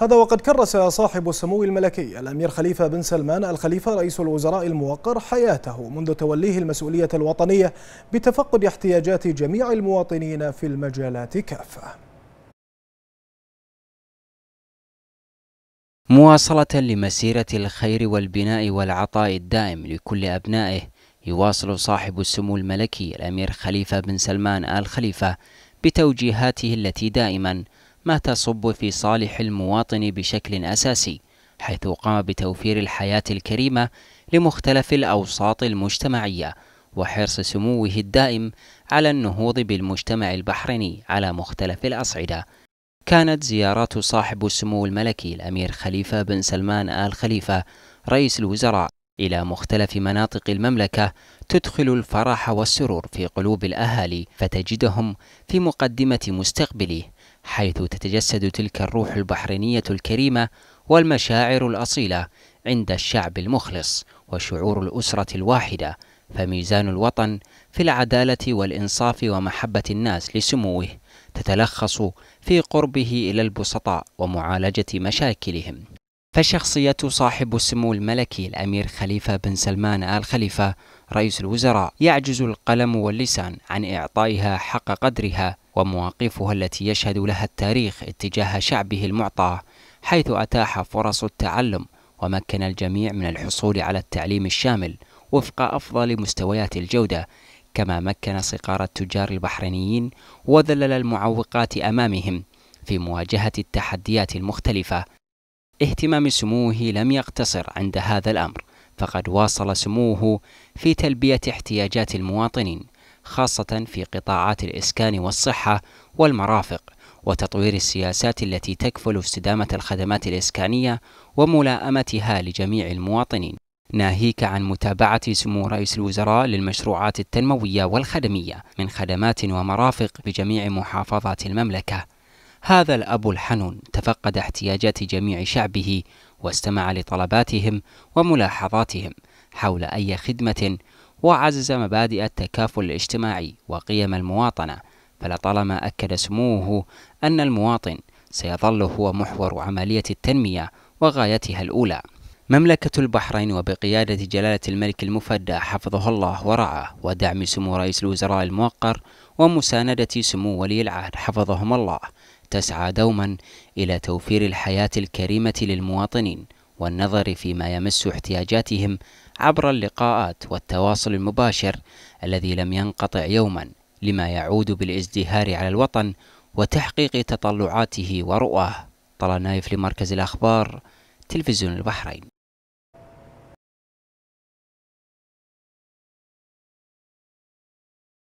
هذا وقد كرس صاحب السمو الملكي الأمير خليفة بن سلمان الخليفة رئيس الوزراء الموقر حياته منذ توليه المسؤولية الوطنية بتفقد احتياجات جميع المواطنين في المجالات كافة مواصلة لمسيرة الخير والبناء والعطاء الدائم لكل أبنائه يواصل صاحب السمو الملكي الأمير خليفة بن سلمان آل خليفة بتوجيهاته التي دائما ما تصب في صالح المواطن بشكل أساسي حيث قام بتوفير الحياة الكريمة لمختلف الأوساط المجتمعية وحرص سموه الدائم على النهوض بالمجتمع البحريني على مختلف الأصعدة كانت زيارات صاحب السمو الملكي الأمير خليفة بن سلمان آل خليفة رئيس الوزراء إلى مختلف مناطق المملكة تدخل الفرح والسرور في قلوب الأهالي فتجدهم في مقدمة مستقبله حيث تتجسد تلك الروح البحرينية الكريمة والمشاعر الأصيلة عند الشعب المخلص وشعور الأسرة الواحدة فميزان الوطن في العدالة والإنصاف ومحبة الناس لسموه تتلخص في قربه إلى البسطاء ومعالجة مشاكلهم فشخصية صاحب السمو الملكي الأمير خليفة بن سلمان آل خليفة رئيس الوزراء يعجز القلم واللسان عن إعطائها حق قدرها ومواقفها التي يشهد لها التاريخ اتجاه شعبه المعطى حيث أتاح فرص التعلم ومكن الجميع من الحصول على التعليم الشامل وفق أفضل مستويات الجودة كما مكن صقار التجار البحرينيين وذلل المعوقات أمامهم في مواجهة التحديات المختلفة اهتمام سموه لم يقتصر عند هذا الأمر فقد واصل سموه في تلبية احتياجات المواطنين خاصة في قطاعات الإسكان والصحة والمرافق وتطوير السياسات التي تكفل استدامة الخدمات الإسكانية وملائمتها لجميع المواطنين ناهيك عن متابعة سمو رئيس الوزراء للمشروعات التنموية والخدمية من خدمات ومرافق بجميع محافظات المملكة هذا الأب الحنون تفقد احتياجات جميع شعبه واستمع لطلباتهم وملاحظاتهم حول أي خدمة وعزز مبادئ التكافل الاجتماعي وقيم المواطنة فلطالما أكد سموه أن المواطن سيظل هو محور عملية التنمية وغايتها الأولى مملكة البحرين وبقيادة جلالة الملك المفدى حفظه الله ورعاه ودعم سمو رئيس الوزراء الموقر ومساندة سمو ولي العهد حفظهم الله تسعى دوما إلى توفير الحياة الكريمة للمواطنين والنظر فيما يمس احتياجاتهم عبر اللقاءات والتواصل المباشر الذي لم ينقطع يوما لما يعود بالازدهار على الوطن وتحقيق تطلعاته ورؤاه طلال نايف لمركز الأخبار تلفزيون البحرين